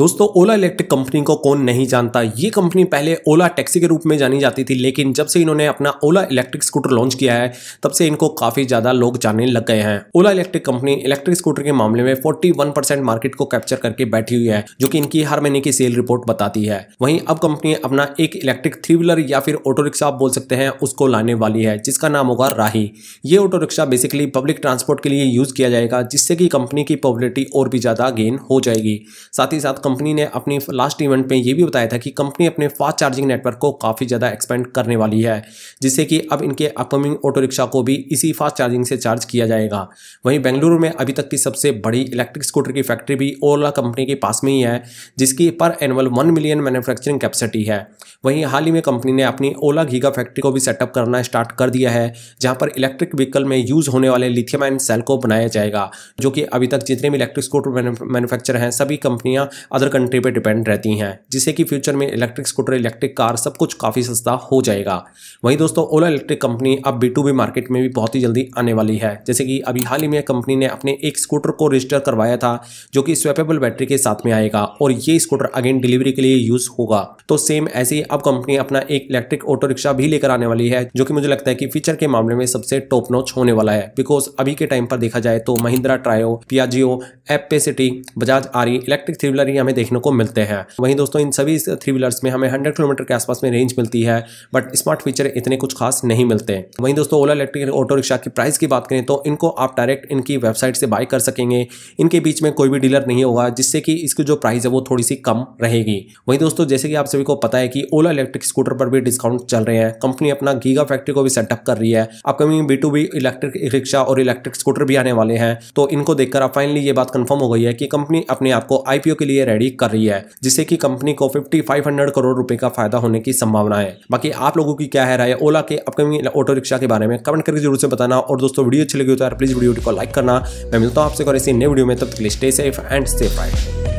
दोस्तों Ola electric company को कौन नहीं जानता ये कंपनी पहले ओला टैक्सी के रूप में जानी जाती थी लेकिन जब से इन्होंने अपना ओला इलेक्ट्रिक स्कूटर लॉन्च किया है तब से इनको काफी ज्यादा लोग जानने लग गए हैं Ola electric company electric scooter के मामले में 41 परसेंट मार्केट को कैप्चर करके बैठी हुई है जो की इनकी हर महीने की सेल रिपोर्ट बताती है वहीं अब कंपनी अपना एक इलेक्ट्रिक थ्री व्हीलर या फिर ऑटो रिक्शा आप बोल सकते हैं उसको लाने वाली है जिसका नाम होगा राही ये auto rickshaw basically public transport के लिए यूज किया जाएगा जिससे कि कंपनी की पॉपुलरिटी और भी ज्यादा गेन हो जाएगी साथ ही साथ कंपनी ने अपनी लास्ट इवेंट में ये भी बताया था कि कंपनी अपने फास्ट चार्जिंग नेटवर्क को काफ़ी ज़्यादा एक्सपेंड करने वाली है जिससे कि अब इनके अपकमिंग ऑटो रिक्शा को भी इसी फास्ट चार्जिंग से चार्ज किया जाएगा वहीं बेंगलुरु में अभी तक की सबसे बड़ी इलेक्ट्रिक स्कूटर की फैक्ट्री भी ओला कंपनी के पास में ही है जिसकी per annual one million manufacturing capacity है वहीं हाल ही में कंपनी ने अपनी ओला घीघा फैक्ट्री को भी सेटअप करना स्टार्ट कर दिया है जहाँ पर इलेक्ट्रिक व्हीकल में यूज होने वाले लिथियम एंड सेल को बनाया जाएगा जो कि अभी तक जितने भी इलेक्ट्रिक स्कूटर मैनुफैक्चर हैं सभी कंपनियां अदर कंट्री पे डिपेंड रहती हैं जिससे कि फ्यूचर में इलेक्ट्रिक स्कूटर इलेक्ट्रिक कार सब कुछ काफ़ी सस्ता हो जाएगा वहीं दोस्तों ओला इलेक्ट्रिक कंपनी अब बी टू बी मार्केट में भी बहुत ही जल्दी आने वाली है जैसे कि अभी हाल ही में कंपनी ने अपने एक स्कूटर को रजिस्टर करवाया था जो कि स्वेपेबल बैटरी के साथ में आएगा और ये स्कूटर अगेन डिलीवरी के लिए यूज़ होगा तो सेम ऐसे ही अब कंपनी अपना एक इलेक्ट्रिक ऑटो रिक्शा भी लेकर आने वाली है जो कि मुझे लगता है कि फीचर के मामले में सबसे टॉप नोच होने वाला है बिकॉज अभी के टाइम पर देखा जाए तो Mahindra Treo Piaggio Ape City Bajaj आ बजाज आरी इलेक्ट्रिक थ्री व्हीलर ही हमें देखने को मिलते हैं वहीं दोस्तों इन सभी थ्री व्हीलर्स में हमें हंड्रेड किलोमीटर के आसपास में रेंज मिलती है बट स्मार्ट फीचर इतने कुछ खास नहीं मिलते वहीं दोस्तों ओला इलेक्ट्रिक ऑटो रिक्शा की प्राइस की बात करें तो इनको आप डायरेक्ट इनकी वेबसाइट से बाय कर सकेंगे इनके बीच में कोई भी डीलर नहीं होगा जिससे कि इसकी जो प्राइस है वो थोड़ी सी कम रहेगी वहीं दोस्तों जैसे कि आप सभी को पता है कि ओला इलेक्ट्रिक स्कूटर पर भी डिस्काउंट चल रहे हैं कंपनी अपना गीगा फैक्ट्री को भी सेटअप कर रही है upcoming B to B electric rickshaw और इलेक्ट्रिक स्कूटर भी आने वाले हैं तो इनको देखकर आप फाइनली ये बात कंफर्म हो गई है कि कंपनी अपने आप को आईपीओ के लिए रेडी कर रही है जिससे कि कंपनी को फिफ्टी करोड़ रुपए का फायदा होने की संभावना है बाकी आप लोगों की क्या है राय ओला के अपकमिंग ऑटो रिक्शा के बारे में कमेंट करके जरूर से बताना और दोस्तों वीडियो अच्छी लगी हो तो यार प्लीज वीडियो को लाइक करना मैं मिलता हूँ आपसे और इसी नए वीडियो में तब तक stay safe and safe right